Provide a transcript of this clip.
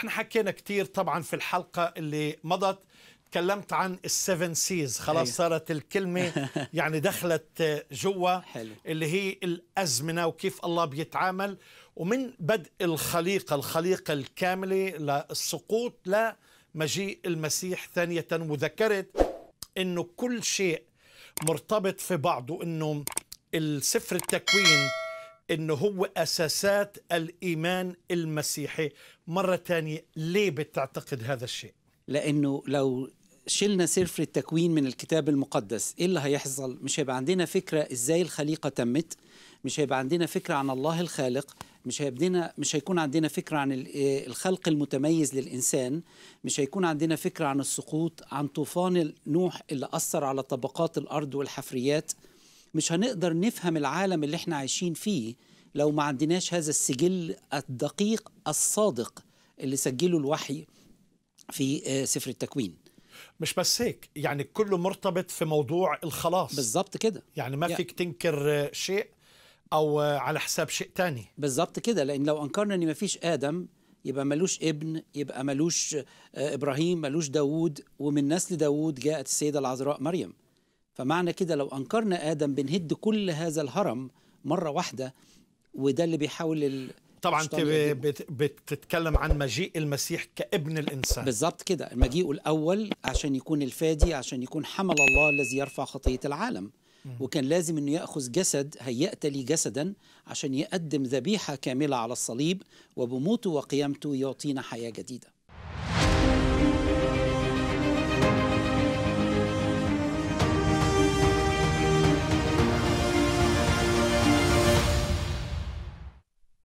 احنا حكينا كثير طبعا في الحلقه اللي مضت تكلمت عن السفن سيز خلاص أيه. صارت الكلمة يعني دخلت جوا اللي هي الأزمنة وكيف الله بيتعامل ومن بدء الخليقة الخليقة الكاملة للسقوط لمجيء المسيح ثانية وذكرت أنه كل شيء مرتبط في بعضه أنه السفر التكوين انه هو اساسات الايمان المسيحي مره ثانيه ليه بتعتقد هذا الشيء لانه لو شلنا سفر التكوين من الكتاب المقدس ايه اللي هيحصل مش هيبقى عندنا فكره ازاي الخليقه تمت مش هيبقى عندنا فكره عن الله الخالق مش هيبدينا مش هيكون عندنا فكره عن آه، الخلق المتميز للانسان مش هيكون عندنا فكره عن السقوط عن طوفان نوح اللي اثر على طبقات الارض والحفريات مش هنقدر نفهم العالم اللي احنا عايشين فيه لو ما عندناش هذا السجل الدقيق الصادق اللي سجله الوحي في آه، سفر التكوين مش بس هيك يعني كله مرتبط في موضوع الخلاص بالظبط كده يعني ما فيك تنكر آه، شيء او آه، على حساب شيء تاني بالظبط كده لان لو انكرنا ان ما فيش ادم يبقى ملوش ابن يبقى ملوش ابراهيم ملوش داوود ومن نسل داوود جاءت السيده العذراء مريم فمعنى كده لو أنكرنا آدم بنهد كل هذا الهرم مرة واحدة وده اللي بيحاول ال... طبعا انت بتتكلم عن مجيء المسيح كابن الانسان بالظبط كده مجيئه الاول عشان يكون الفادي عشان يكون حمل الله الذي يرفع خطيه العالم وكان لازم انه ياخذ جسد هيأت لي جسدا عشان يقدم ذبيحه كامله على الصليب وبموته وقيامته يعطينا حياه جديده